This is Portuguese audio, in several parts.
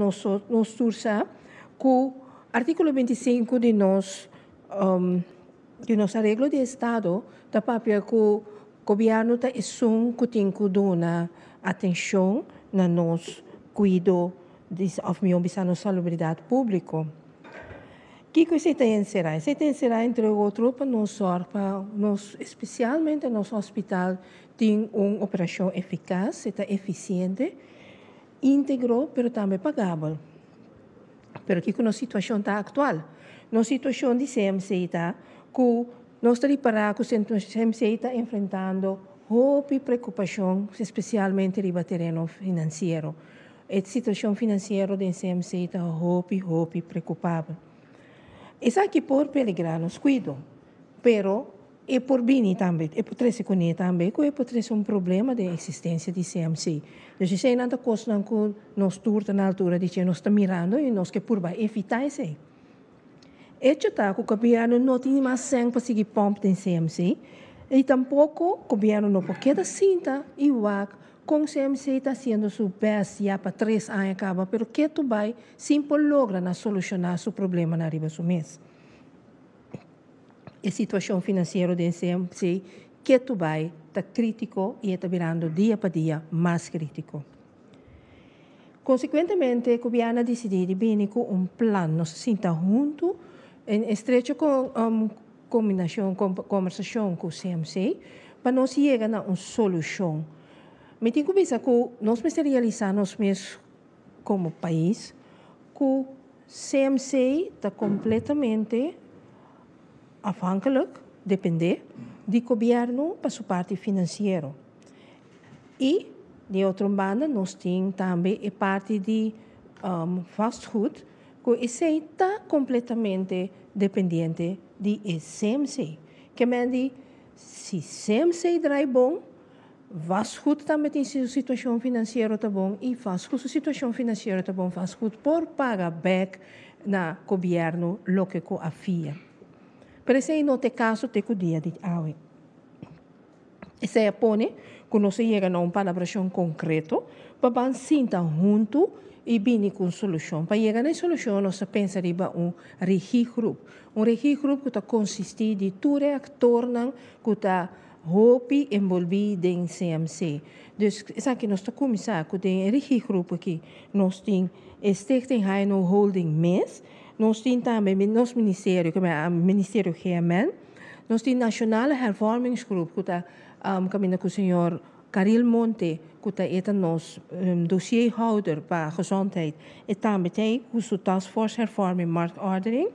nosso, nos sursa com o artigo 25 de nós um, de nosso arreglo de Estado da papia que o governo da ESUM que tem que dar atenção na nosso cuido de minha bisano salubridade pública. O que, que você tem será? Você tem será, entre outros, para nós, para nós, especialmente nosso hospital, tem uma operação eficaz, está eficiente, íntegro, pero também pagável. Pero que com la situação está atual, na situação de CMC está, que nós reparar que o CMC está enfrentando roupa e preocupação, especialmente riba terreno financeiro. A situação financeira do CMC está roupa e roupa preocupável. E sabe que por peligrar nos cuido, pero E por Bini também, e por três economia também, que é por três um problema de existência de CMC. Eu sei nada coisa que nós turta na altura de que nós está mirando e nós que por vai evitar isso. que tá que o governo não tem mais sangue para seguir pompa de CMC e tampouco o governo não pode é cinta e o AC com CMC está sendo seu best já para três anos acaba, pero que tu vai sempre logra na solucionar seu problema na riba do mês a situação financeira do CMC que vai está crítico e está é virando dia para dia mais crítico. Consequentemente, Cubiana decidiu vir com um plano, nos sinta junto, em estreita com um, combinação, com, conversação com o CMC, para nós chegar a uma solução. Mas tenho que pensar que nós precisamos realizar nós mesmos como país, que o CMC está completamente afhankelijk, depender, do governo para sua parte financeira. E, de outra banda, nós temos também a parte de um, ehm, fast food, que está completamente dependente do SMC. Que mede, se SMC drai bom, fast food também tem sua situação financeira tá bom, e fast food, sua situação financeira tá bom, fast food por pagar back na governo, lo que a FIA te caso te kudia dit awe. Se apone, quando se chega a uma palabração concreto, baban sinta junto e vini com solução. Para chegar na solução, nós pensamos em um grupo, Um grupo que está consiste de todos atores que estão hopi envolvido em CMC. Dus sabe nós está começando com um grupo que nós temos, este tem holding mês, Äh, ähm, nos também, nosso ministério, que é o Ministério GMN, nos temos Nacional Reformings Group, que está um, caminhando com o Karil Monte, que está eten nos um, dossierhouder pa gezondheid. E também tem o Task Force Hervorming Markt Ordering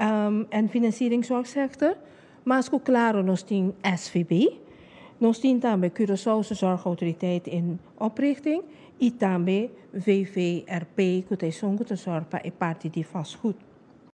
um, en financiering zorgsector. Mas, claro, nos temos SVB, Nos tientame Curaçaose Zorgautoriteit in oprichting. Itame VVRP, Kutesong Kutesorpa, e Parti di Vastgoed.